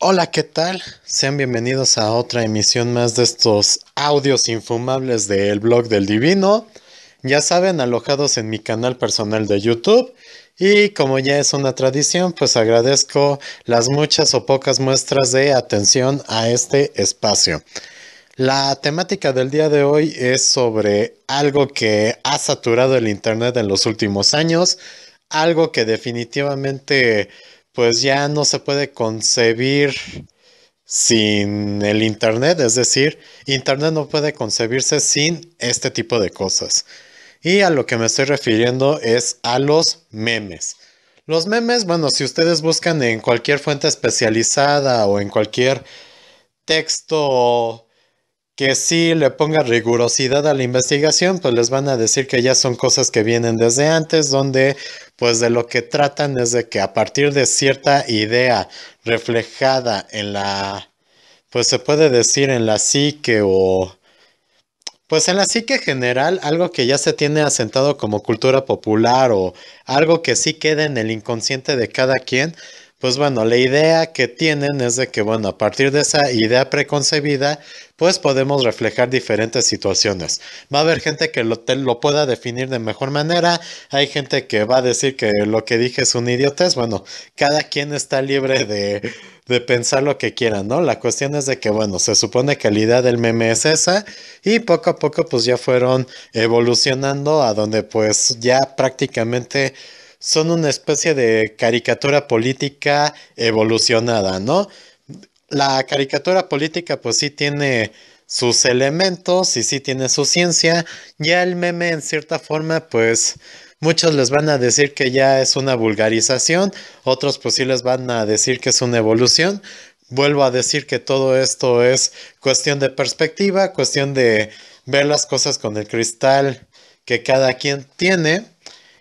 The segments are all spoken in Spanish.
Hola, ¿qué tal? Sean bienvenidos a otra emisión más de estos audios infumables del blog del divino. Ya saben, alojados en mi canal personal de YouTube. Y como ya es una tradición, pues agradezco las muchas o pocas muestras de atención a este espacio. La temática del día de hoy es sobre algo que ha saturado el Internet en los últimos años, algo que definitivamente pues ya no se puede concebir sin el Internet, es decir, Internet no puede concebirse sin este tipo de cosas. Y a lo que me estoy refiriendo es a los memes. Los memes, bueno, si ustedes buscan en cualquier fuente especializada o en cualquier texto que si le ponga rigurosidad a la investigación, pues les van a decir que ya son cosas que vienen desde antes, donde pues de lo que tratan es de que a partir de cierta idea reflejada en la, pues se puede decir en la psique o, pues en la psique general, algo que ya se tiene asentado como cultura popular o algo que sí queda en el inconsciente de cada quien, pues bueno, la idea que tienen es de que, bueno, a partir de esa idea preconcebida, pues podemos reflejar diferentes situaciones. Va a haber gente que lo, lo pueda definir de mejor manera, hay gente que va a decir que lo que dije es un Es bueno, cada quien está libre de, de pensar lo que quiera, ¿no? La cuestión es de que, bueno, se supone que la idea del meme es esa y poco a poco pues ya fueron evolucionando a donde pues ya prácticamente son una especie de caricatura política evolucionada, ¿no? La caricatura política pues sí tiene sus elementos y sí tiene su ciencia, ya el meme en cierta forma pues muchos les van a decir que ya es una vulgarización, otros pues sí les van a decir que es una evolución. Vuelvo a decir que todo esto es cuestión de perspectiva, cuestión de ver las cosas con el cristal que cada quien tiene.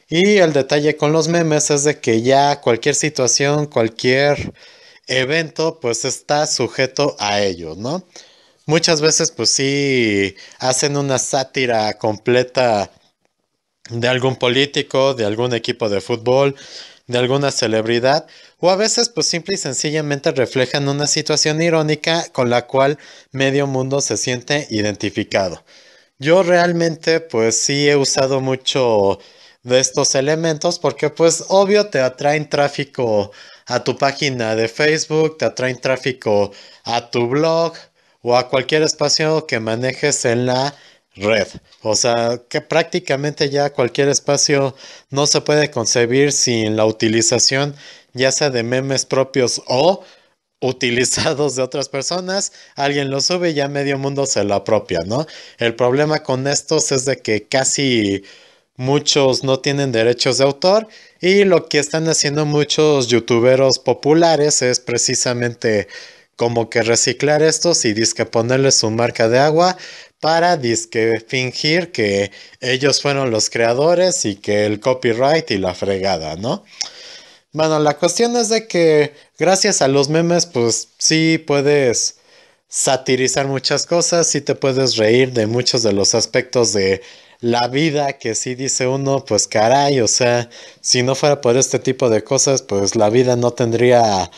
Y el detalle con los memes es de que ya cualquier situación, cualquier evento, pues está sujeto a ellos, ¿no? Muchas veces, pues sí, hacen una sátira completa de algún político, de algún equipo de fútbol, de alguna celebridad, o a veces pues simple y sencillamente reflejan una situación irónica con la cual medio mundo se siente identificado. Yo realmente pues sí he usado mucho de estos elementos porque pues obvio te atraen tráfico a tu página de Facebook, te atraen tráfico a tu blog o a cualquier espacio que manejes en la red. O sea, que prácticamente ya cualquier espacio no se puede concebir sin la utilización ya sea de memes propios o utilizados de otras personas, alguien lo sube y ya medio mundo se lo apropia, ¿no? El problema con estos es de que casi muchos no tienen derechos de autor y lo que están haciendo muchos youtuberos populares es precisamente como que reciclar estos y disque ponerles su marca de agua para disque fingir que ellos fueron los creadores y que el copyright y la fregada, ¿no? Bueno, la cuestión es de que gracias a los memes, pues sí puedes satirizar muchas cosas, sí te puedes reír de muchos de los aspectos de la vida que sí dice uno, pues caray, o sea, si no fuera por este tipo de cosas, pues la vida no tendría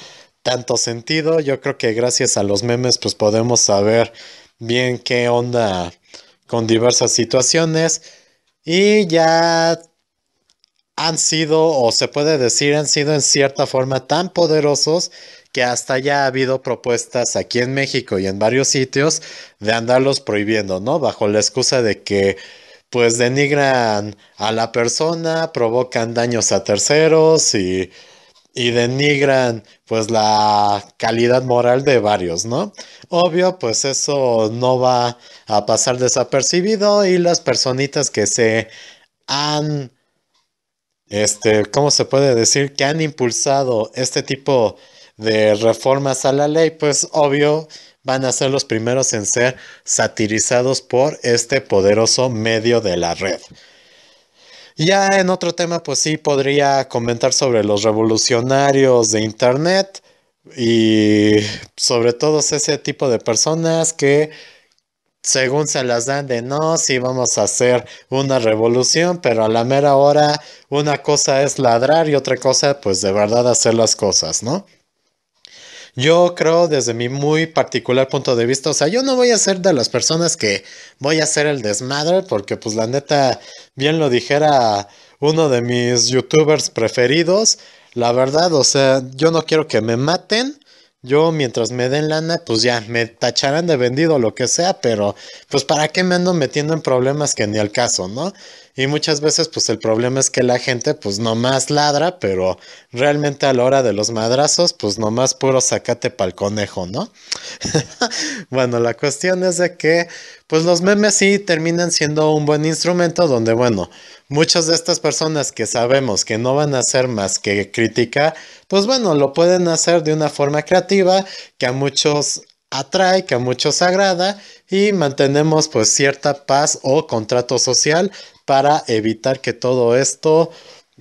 tanto sentido. Yo creo que gracias a los memes, pues podemos saber bien qué onda con diversas situaciones y ya han sido, o se puede decir, han sido en cierta forma tan poderosos que hasta ya ha habido propuestas aquí en México y en varios sitios de andarlos prohibiendo, ¿no? Bajo la excusa de que pues denigran a la persona, provocan daños a terceros y, y denigran pues la calidad moral de varios, ¿no? Obvio, pues eso no va a pasar desapercibido y las personitas que se han, este, ¿cómo se puede decir? Que han impulsado este tipo de reformas a la ley, pues obvio, van a ser los primeros en ser satirizados por este poderoso medio de la red. Ya en otro tema, pues sí, podría comentar sobre los revolucionarios de Internet y sobre todo ese tipo de personas que según se las dan de no, sí vamos a hacer una revolución, pero a la mera hora una cosa es ladrar y otra cosa pues de verdad hacer las cosas, ¿no? Yo creo desde mi muy particular punto de vista, o sea, yo no voy a ser de las personas que voy a hacer el desmadre, porque pues la neta, bien lo dijera uno de mis youtubers preferidos, la verdad, o sea, yo no quiero que me maten. Yo mientras me den lana, pues ya, me tacharán de vendido lo que sea, pero pues para qué me ando metiendo en problemas que ni al caso, ¿no? Y muchas veces, pues el problema es que la gente, pues nomás ladra, pero realmente a la hora de los madrazos, pues nomás puro sacate pa'l conejo, ¿no? bueno, la cuestión es de que, pues los memes sí terminan siendo un buen instrumento donde, bueno, muchas de estas personas que sabemos que no van a hacer más que crítica, pues bueno, lo pueden hacer de una forma creativa que a muchos atrae, que a muchos agrada y mantenemos pues cierta paz o contrato social para evitar que todo esto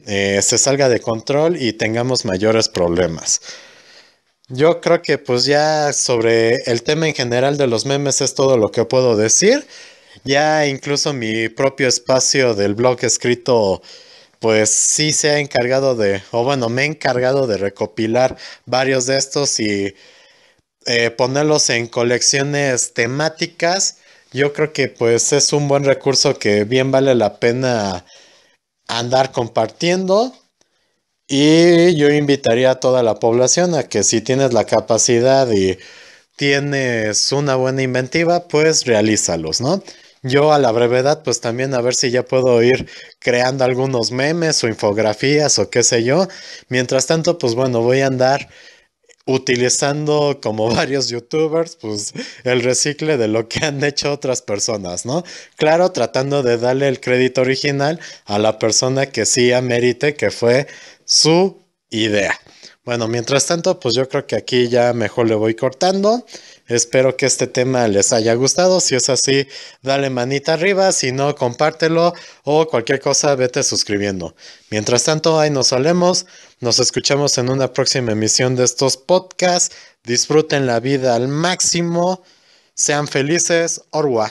eh, se salga de control y tengamos mayores problemas. Yo creo que pues ya sobre el tema en general de los memes es todo lo que puedo decir. Ya incluso mi propio espacio del blog escrito pues sí se ha encargado de, o bueno, me he encargado de recopilar varios de estos y eh, ponerlos en colecciones temáticas yo creo que pues es un buen recurso que bien vale la pena andar compartiendo. Y yo invitaría a toda la población a que si tienes la capacidad y tienes una buena inventiva, pues realízalos, ¿no? Yo a la brevedad, pues también a ver si ya puedo ir creando algunos memes o infografías o qué sé yo. Mientras tanto, pues bueno, voy a andar utilizando como varios youtubers, pues el recicle de lo que han hecho otras personas, ¿no? Claro, tratando de darle el crédito original a la persona que sí amerite, que fue su idea. Bueno, mientras tanto, pues yo creo que aquí ya mejor le voy cortando. Espero que este tema les haya gustado. Si es así, dale manita arriba. Si no, compártelo o cualquier cosa, vete suscribiendo. Mientras tanto, ahí nos salemos. Nos escuchamos en una próxima emisión de estos podcasts. Disfruten la vida al máximo. Sean felices. Orwa.